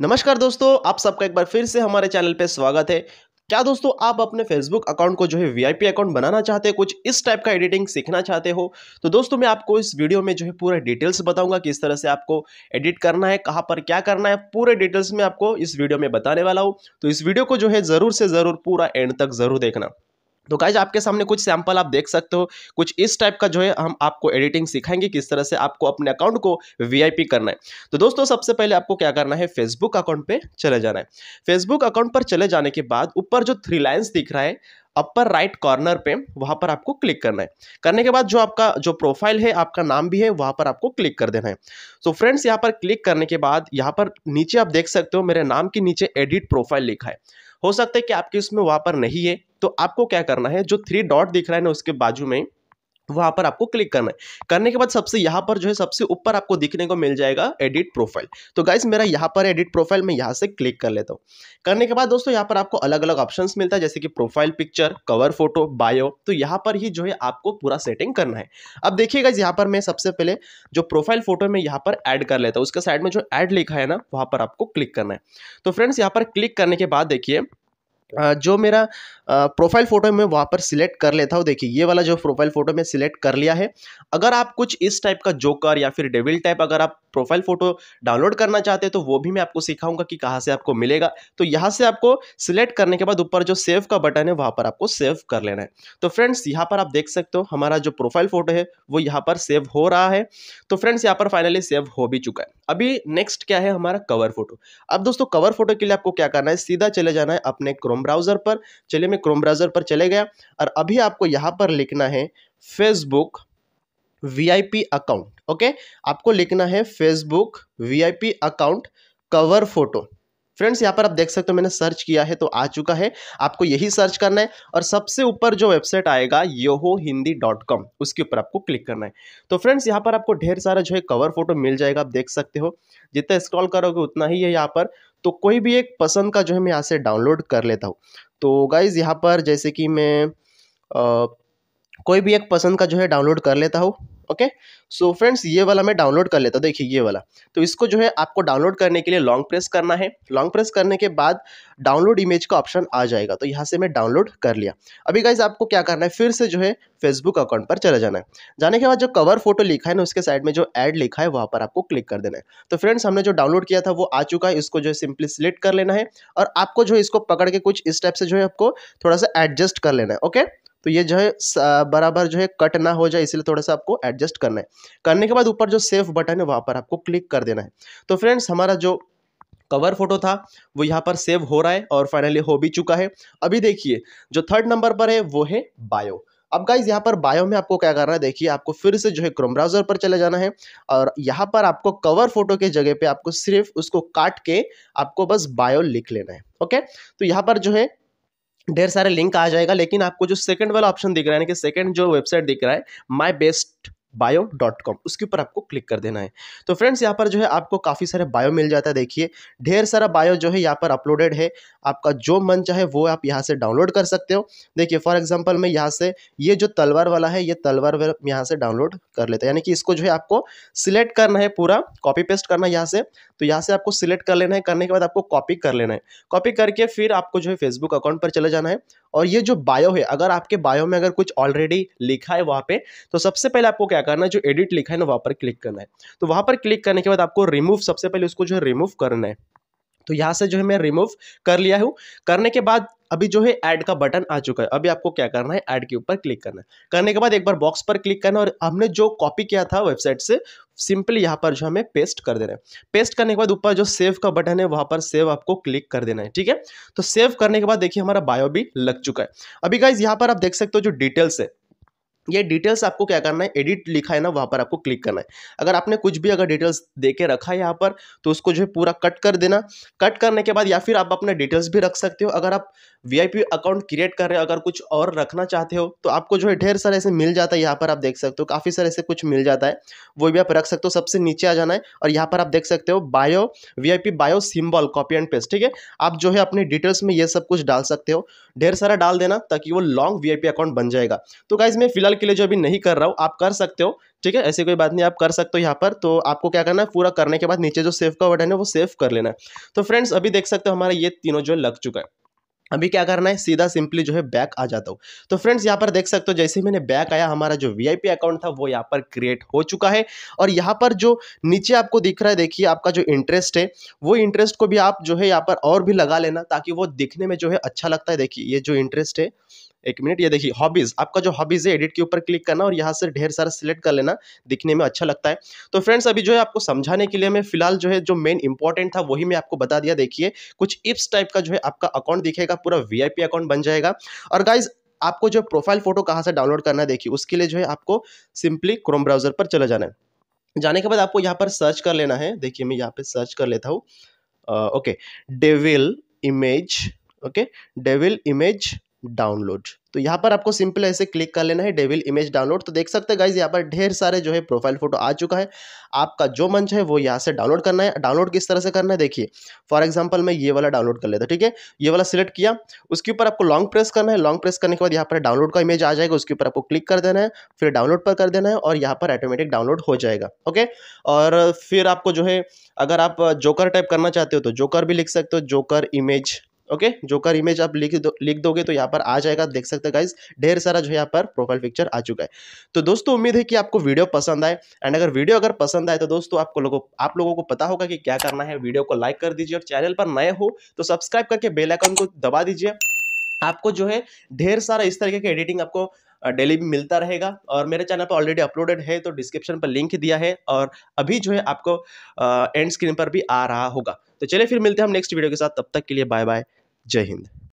नमस्कार दोस्तों आप सबका एक बार फिर से हमारे चैनल पे स्वागत है क्या दोस्तों आप अपने फेसबुक अकाउंट को जो है वीआईपी अकाउंट बनाना चाहते हैं कुछ इस टाइप का एडिटिंग सीखना चाहते हो तो दोस्तों मैं आपको इस वीडियो में जो है पूरे डिटेल्स बताऊंगा किस तरह से आपको एडिट करना है कहाँ पर क्या करना है पूरे डिटेल्स में आपको इस वीडियो में बताने वाला हूँ तो इस वीडियो को जो है ज़रूर से ज़रूर पूरा एंड तक ज़रूर देखना तो गाइज आपके सामने कुछ सैंपल आप देख सकते हो कुछ इस टाइप का जो है हम आपको एडिटिंग सिखाएंगे किस तरह से आपको अपने अकाउंट को वीआईपी करना है तो दोस्तों सबसे पहले आपको क्या करना है फेसबुक अकाउंट पे चले जाना है फेसबुक अकाउंट पर चले जाने के बाद ऊपर जो थ्री लाइन्स दिख रहा है अपर राइट कॉर्नर पे वहाँ पर आपको क्लिक करना है करने के बाद जो आपका जो प्रोफाइल है आपका नाम भी है वहाँ पर आपको क्लिक कर देना है तो फ्रेंड्स यहाँ पर क्लिक करने के बाद यहाँ पर नीचे आप देख सकते हो मेरे नाम के नीचे एडिट प्रोफाइल लिखा है हो सकता है कि आपके उसमें वहाँ पर नहीं है तो आपको क्या करना है जो थ्री डॉट दिख रहा है ना उसके बाजू में वहां पर आपको क्लिक करना है करने के बाद सबसे यहां पर जो है सबसे ऊपर आपको दिखने को मिल जाएगा एडिट प्रोफाइल तो गाइस मेरा यहां पर एडिट प्रोफाइल मैं यहां से क्लिक कर लेता हूं करने के बाद दोस्तों यहां पर आपको अलग अलग ऑप्शन मिलता है जैसे कि profile picture cover photo bio तो यहाँ पर ही जो है आपको पूरा सेटिंग करना है अब देखिएगा यहां यहाँ पर मैं सबसे पहले जो प्रोफाइल फोटो में यहाँ पर एड कर लेता हूँ उसके साइड में जो एड लिखा है ना वहां पर आपको क्लिक करना है तो फ्रेंड्स यहाँ पर क्लिक करने के बाद देखिए जो मेरा प्रोफाइल फ़ोटो मैं वहाँ पर सिलेक्ट कर लेता हूँ देखिए ये वाला जो प्रोफाइल फ़ोटो मैं सिलेक्ट कर लिया है अगर आप कुछ इस टाइप का जोकर या फिर डेविल टाइप अगर आप प्रोफाइल फ़ोटो डाउनलोड करना चाहते हैं तो वो भी मैं आपको सिखाऊंगा कि कहाँ से आपको मिलेगा तो यहाँ से आपको सिलेक्ट करने के बाद ऊपर जो सेव का बटन है वहाँ पर आपको सेव कर लेना है तो फ्रेंड्स यहाँ पर आप देख सकते हो हमारा जो प्रोफाइल फ़ोटो है वो यहाँ पर सेव हो रहा है तो फ्रेंड्स यहाँ पर फाइनली सेव हो भी चुका है अभी नेक्स्ट क्या है हमारा कवर फ़ोटो अब दोस्तों कवर फ़ोटो के लिए आपको क्या करना है सीधा चले जाना है अपने क्रोम ब्राउज़र पर चलिए मैं क्रोम ब्राउज़र पर चले गया और अभी आपको यहाँ पर लिखना है फेसबुक वीआईपी अकाउंट ओके आपको लिखना है Facebook VIP account cover photo friends यहाँ पर आप देख सकते हो मैंने सर्च किया है तो आ चुका है आपको यही सर्च करना है और सबसे ऊपर जो वेबसाइट आएगा योहो हिंदी डॉट कॉम उसके ऊपर आपको क्लिक करना है तो फ्रेंड्स यहाँ पर आपको ढेर सारा जो है कवर फोटो मिल जाएगा आप देख सकते हो जितना स्क्रॉल करोगे उतना ही है यहाँ पर तो कोई भी एक पसंद का जो है मैं यहाँ से डाउनलोड कर लेता हूँ तो गाइज़ यहाँ पर जैसे कि मैं आ, कोई भी एक पसंद का जो है डाउनलोड कर लेता हूँ ओके सो फ्रेंड्स ये वाला मैं डाउनलोड कर लेता हूँ देखिए ये वाला तो इसको जो है आपको डाउनलोड करने के लिए लॉन्ग प्रेस करना है लॉन्ग प्रेस करने के बाद डाउनलोड इमेज का ऑप्शन आ जाएगा तो यहाँ से मैं डाउनलोड कर लिया अभी गाइज आपको क्या करना है फिर से जो है फेसबुक अकाउंट पर चला जाना है जाने के बाद जो कवर फोटो लिखा है ना उसके साइड में जो एड लिखा है वहाँ पर आपको क्लिक कर देना है तो फ्रेंड्स हमने जो डाउनलोड किया था वो आ चुका है इसको जो है सिंपली सिलेक्ट कर लेना है और आपको जो है इसको पकड़ के कुछ इस टाइप से जो है आपको थोड़ा सा एडजस्ट कर लेना है ओके तो ये जो है बराबर जो है कट ना हो जाए इसलिए थोड़ा सा आपको एडजस्ट करना है करने के बाद ऊपर जो सेफ बटन है वहाँ पर आपको क्लिक कर देना है तो फ्रेंड्स हमारा जो कवर फोटो था वो यहाँ पर सेव हो रहा है और फाइनली हो भी चुका है अभी देखिए जो थर्ड नंबर पर है वो है बायो अब गाइज यहाँ पर बायो में आपको क्या करना है देखिए आपको फिर से जो है क्रोम ब्राउजर पर चले जाना है और यहाँ पर आपको कवर फोटो के जगह पे आपको सिर्फ उसको काट के आपको बस बायो लिख लेना है ओके तो यहाँ पर जो है ढेर सारे लिंक आ जाएगा लेकिन आपको जो सेकंड वाला ऑप्शन दिख रहा है यानी कि सेकंड जो वेबसाइट दिख रहा है my best bio dot com उसके ऊपर आपको क्लिक कर देना है तो फ्रेंड्स यहाँ पर जो है आपको काफ़ी सारे बायो मिल जाता है देखिए ढेर सारा बायो जो है यहाँ पर अपलोडेड है आपका जो मन चाहे वो आप यहाँ से डाउनलोड कर सकते हो देखिए फॉर एग्जाम्पल मैं यहाँ से ये जो तलवार वाला है ये तलवार यहाँ से डाउनलोड कर लेता है यानी कि इसको जो है आपको सिलेक्ट करना है पूरा कॉपी पेस्ट करना है यहाँ से तो यहाँ से आपको सिलेक्ट कर लेना है करने के बाद आपको कॉपी कर लेना है कॉपी करके फिर आपको जो है फेसबुक अकाउंट पर चले जाना है और ये जो बायो है अगर आपके बायो में अगर कुछ ऑलरेडी लिखा है वहाँ पे तो सबसे पहले आपको क्या करना है जो एडिट लिखा है ना वहाँ पर क्लिक करना है तो वहाँ पर क्लिक करने के बाद आपको रिमूव सबसे पहले उसको जो है रिमूव करना है तो यहाँ से जो है मैं रिमूव कर लिया हूँ करने के बाद अभी जो है ऐड का बटन आ चुका है अभी आपको क्या करना है ऐड के ऊपर क्लिक करना है करने के बाद एक बार बॉक्स पर क्लिक करना और हमने जो कॉपी किया था वेबसाइट से सिंपली यहाँ पर जो हमें पेस्ट कर देना है पेस्ट करने के बाद ऊपर जो सेव का बटन है वहाँ पर सेव आपको क्लिक कर देना है ठीक है तो सेव करने के बाद देखिए हमारा बायो भी लग चुका है अभी गाइज यहाँ पर आप देख सकते हो जो डिटेल्स है ये डिटेल्स आपको क्या करना है एडिट लिखा है ना वहाँ पर आपको क्लिक करना है अगर आपने कुछ भी अगर डिटेल्स दे के रखा है यहाँ पर तो उसको जो है पूरा कट कर देना कट करने के बाद या फिर आप अपने डिटेल्स भी रख सकते हो अगर आप वीआईपी अकाउंट क्रिएट कर रहे हो अगर कुछ और रखना चाहते हो तो आपको जो है ढेर सारे ऐसे मिल जाता है यहाँ पर आप देख सकते हो काफ़ी सारे ऐसे कुछ मिल जाता है वो भी आप रख सकते हो सबसे नीचे आ जाना है और यहाँ पर आप देख सकते हो bio V bio symbol copy and paste ठीक है आप जो है अपने डिटेल्स में ये सब कुछ डाल सकते हो ढेर सारा डाल देना ताकि वो लॉन्ग वी अकाउंट बन जाएगा तो क्या मैं फिलहाल फिलहाल के लिए जो अभी नहीं कर रहा हूँ आप कर सकते हो ठीक है ऐसी कोई बात नहीं आप कर सकते हो यहाँ पर तो आपको क्या करना है पूरा करने के बाद नीचे जो सेव का बटन है वो सेव कर लेना है तो फ्रेंड्स अभी देख सकते हो हमारा ये तीनों जो लग चुका है अभी क्या करना है सीधा सिंपली जो है बैक आ जाता हूँ तो फ्रेंड्स यहाँ पर देख सकते हो जैसे मैंने बैक आया हमारा जो वीआईपी अकाउंट था वो यहाँ पर क्रिएट हो चुका है और यहाँ पर जो नीचे आपको दिख रहा है देखिए आपका जो इंटरेस्ट है वो इंटरेस्ट को भी आप जो है यहाँ पर और भी लगा लेना ताकि वो दिखने में जो है अच्छा लगता है देखिए ये जो इंटरेस्ट है एक मिनट ये देखिए हॉबीज़ आपका जो हॉबीज़ है एडिट के ऊपर क्लिक करना और यहाँ से ढेर सारा सिलेक्ट कर लेना दिखने में अच्छा लगता है तो फ्रेंड्स अभी जो है आपको समझाने के लिए मैं फिलहाल जो है जो मेन इंपॉर्टेंट था वही मैं आपको बता दिया देखिए कुछ इप्स टाइप का जो है आपका अकाउंट दिखेगा पूरा वी अकाउंट बन जाएगा और गाइज आपको जो प्रोफाइल फोटो कहाँ से डाउनलोड करना है देखिए उसके लिए जो है आपको सिंपली क्रोम ब्राउजर पर चला जाना है जाने के बाद आपको यहाँ पर सर्च कर लेना है देखिए मैं यहाँ पे सर्च कर लेता हूँ okay devil image okay devil image download तो यहाँ पर आपको सिंपल ऐसे क्लिक कर लेना है डेविल इमेज डाउनलोड तो देख सकते हैं गाइज यहाँ पर ढेर सारे जो है प्रोफाइल फोटो आ चुका है आपका जो मंच है वो यहाँ से डाउनलोड करना है डाउनलोड किस तरह से करना है देखिए फॉर एग्जाम्पल मैं ये वाला डाउनलोड कर लेता ठीक है ये वाला सिलेक्ट किया उसके ऊपर आपको लॉन्ग प्रेस करना है लॉन्ग प्रेस करने के बाद यहाँ पर डाउनलोड का इमेज आ जाएगा उसके ऊपर आपको क्लिक कर देना है फिर डाउनलोड पर कर देना है और यहाँ पर ऑटोमेटिक डाउनलोड हो जाएगा ओके और फिर आपको जो है अगर आप जोकर टाइप करना चाहते हो तो जोकर भी लिख सकते हो joker image okay joker image आप लिख दो लिख दोगे तो यहाँ पर आ जाएगा देख सकते हैं गाइज ढेर सारा जो है यहाँ पर प्रोफाइल पिक्चर आ चुका है तो दोस्तों उम्मीद है कि आपको वीडियो पसंद आए एंड अगर वीडियो अगर पसंद आए तो दोस्तों आपको लोगों आप लोगों को पता होगा कि क्या करना है वीडियो को लाइक कर दीजिए और चैनल पर नए हो तो सब्सक्राइब करके बेलाइकन को दबा दीजिए आपको जो है ढेर सारा इस तरीके की एडिटिंग आपको डेली भी मिलता रहेगा और मेरे चैनल पर ऑलरेडी अपलोडेड है तो डिस्क्रिप्शन पर लिंक दिया है और अभी जो है आपको एंड स्क्रीन पर भी आ रहा होगा तो चलिए फिर मिलते हैं हम नेक्स्ट वीडियो के साथ तब तक के लिए बाय बाय जय हिंद